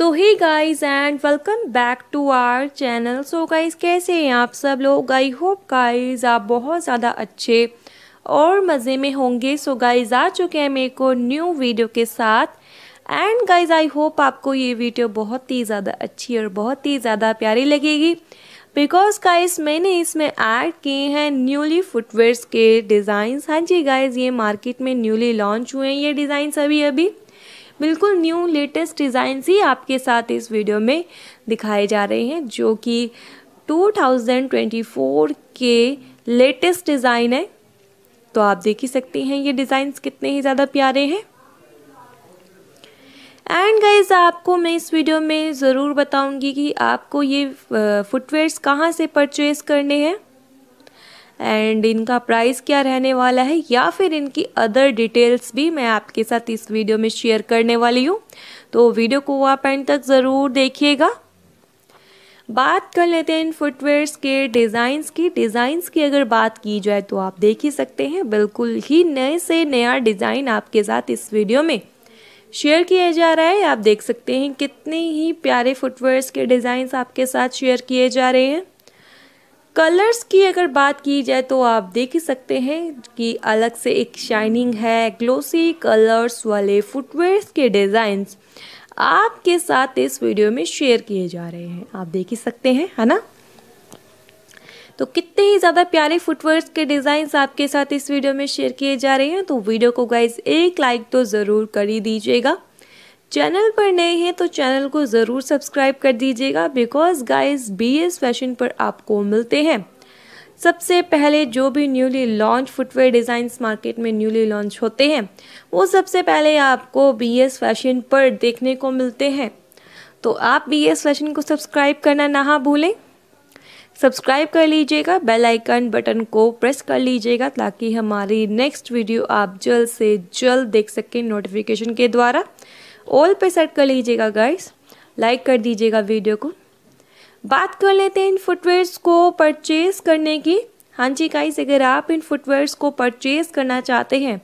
so hi guys and welcome back to our channel so guys कैसे हैं आप सब लोग आई होप गाइज आप बहुत ज़्यादा अच्छे और मज़े में होंगे सो so गाइज आ चुके हैं मेरे को न्यू वीडियो के साथ एंड गाइज आई होप आपको ये वीडियो बहुत ही ज़्यादा अच्छी और बहुत ही ज़्यादा प्यारी लगेगी बिकॉज गाइज मैंने इसमें ऐड किए हैं न्यूली फुटवेयर्स के डिज़ाइंस हाँ जी गाइज ये मार्केट में न्यूली लॉन्च हुए हैं ये डिज़ाइंस अभी अभी बिल्कुल न्यू लेटेस्ट डिज़ाइन ही आपके साथ इस वीडियो में दिखाए जा रहे हैं जो कि 2024 के लेटेस्ट डिज़ाइन है तो आप देख ही सकते हैं ये डिज़ाइंस कितने ही ज़्यादा प्यारे हैं एंड गाइज आपको मैं इस वीडियो में ज़रूर बताऊंगी कि आपको ये फुटवेयर्स कहाँ से परचेज़ करने हैं एंड इनका प्राइस क्या रहने वाला है या फिर इनकी अदर डिटेल्स भी मैं आपके साथ इस वीडियो में शेयर करने वाली हूँ तो वीडियो को आप एंड तक ज़रूर देखिएगा बात कर लेते हैं इन फुटवेयर्स के डिज़ाइंस की डिज़ाइंस की अगर बात की जाए तो आप देख ही सकते हैं बिल्कुल ही नए से नया डिज़ाइन आपके साथ इस वीडियो में शेयर किया जा रहा है आप देख सकते हैं कितने ही प्यारे फुटवेयर्स के डिज़ाइंस आपके साथ शेयर किए जा रहे हैं कलर्स की अगर बात की जाए तो आप देख ही सकते हैं कि अलग से एक शाइनिंग है ग्लोसी कलर्स वाले फुटवेयर्स के डिज़ाइंस आपके साथ इस वीडियो में शेयर किए जा रहे हैं आप देख ही सकते हैं है ना तो कितने ही ज़्यादा प्यारे फुटवेयर्स के डिज़ाइंस आपके साथ इस वीडियो में शेयर किए जा रहे हैं तो वीडियो को गाइज एक लाइक तो ज़रूर कर ही दीजिएगा चैनल पर नए हैं तो चैनल को ज़रूर सब्सक्राइब कर दीजिएगा because guys B S fashion पर आपको मिलते हैं सबसे पहले जो भी newly launch footwear designs market में न्यूली लॉन्च होते हैं वो सबसे पहले आपको बी एस फैशन पर देखने को मिलते हैं तो आप बी एस फैशन को सब्सक्राइब करना ना भूलें सब्सक्राइब कर लीजिएगा बेल आइकन बटन को प्रेस कर लीजिएगा ताकि हमारी नेक्स्ट वीडियो आप जल्द से जल्द देख सकें नोटिफिकेशन के द्वारा ऑल पे सेट कर लीजिएगा गाइस लाइक कर दीजिएगा वीडियो को बात कर लेते हैं इन फुटवेयर्स को परचेज करने की हाँ जी गाइस अगर आप इन फुटवेयर्स को परचेज करना चाहते हैं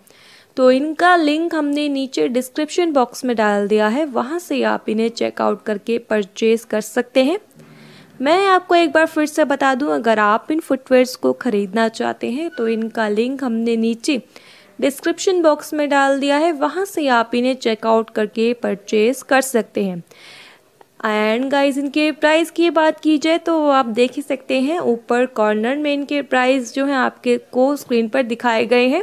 तो इनका लिंक हमने नीचे डिस्क्रिप्शन बॉक्स में डाल दिया है वहाँ से आप इन्हें चेकआउट करके परचेज कर सकते हैं मैं आपको एक बार फिर से बता दूं अगर आप इन फुटवेयर्स को ख़रीदना चाहते हैं तो इनका लिंक हमने नीचे डिस्क्रिप्शन बॉक्स में डाल दिया है वहाँ से आप इन्हें चेकआउट करके परचेज़ कर सकते हैं एंड गाइस इनके प्राइस की बात की जाए तो आप देख ही सकते हैं ऊपर कॉर्नर में इनके प्राइस जो हैं आपके को स्क्रीन पर दिखाए गए हैं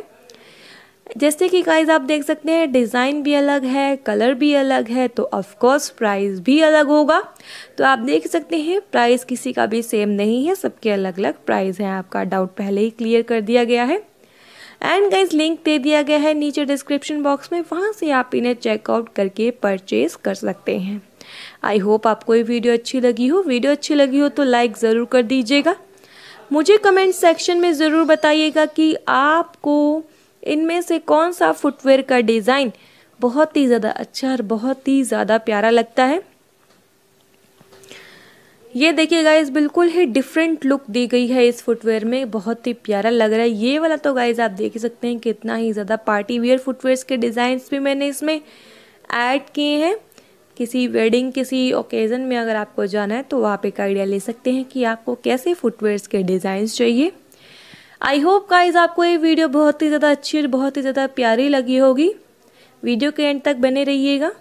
जैसे कि गाइस आप देख सकते हैं डिज़ाइन भी अलग है कलर भी अलग है तो ऑफकोर्स प्राइस भी अलग होगा तो आप देख सकते हैं प्राइस किसी का भी सेम नहीं है सबके अलग अलग प्राइस हैं आपका डाउट पहले ही क्लियर कर दिया गया है एंड गाइज लिंक दे दिया गया है नीचे डिस्क्रिप्शन बॉक्स में वहाँ से आप इन्हें चेकआउट करके परचेज़ कर सकते हैं आई होप आपको ये वीडियो अच्छी लगी हो वीडियो अच्छी लगी हो तो लाइक ज़रूर कर दीजिएगा मुझे कमेंट सेक्शन में ज़रूर बताइएगा कि आपको इनमें से कौन सा फुटवेयर का डिज़ाइन बहुत ही ज़्यादा अच्छा और बहुत ही ज़्यादा प्यारा लगता है ये देखिए गाइज बिल्कुल ही डिफरेंट लुक दी गई है इस फुटवेयर में बहुत ही प्यारा लग रहा है ये वाला तो गाइज आप देख ही सकते हैं कितना ही ज़्यादा पार्टी वेयर फुटवेयर्स के डिज़ाइंस भी मैंने इसमें ऐड किए हैं किसी वेडिंग किसी ओकेज़न में अगर आपको जाना है तो आप एक आइडिया ले सकते हैं कि आपको कैसे फुटवेयर्स के डिज़ाइन चाहिए आई होप गाइज आपको ये वीडियो बहुत ही ज़्यादा अच्छी और बहुत ही ज़्यादा प्यारी लगी होगी वीडियो के एंड तक बने रहिएगा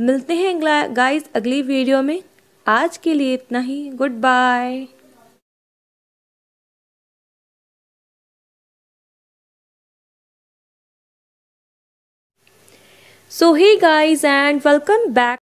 मिलते हैं गाइज अगली वीडियो में आज के लिए इतना ही good bye so hi guys and welcome back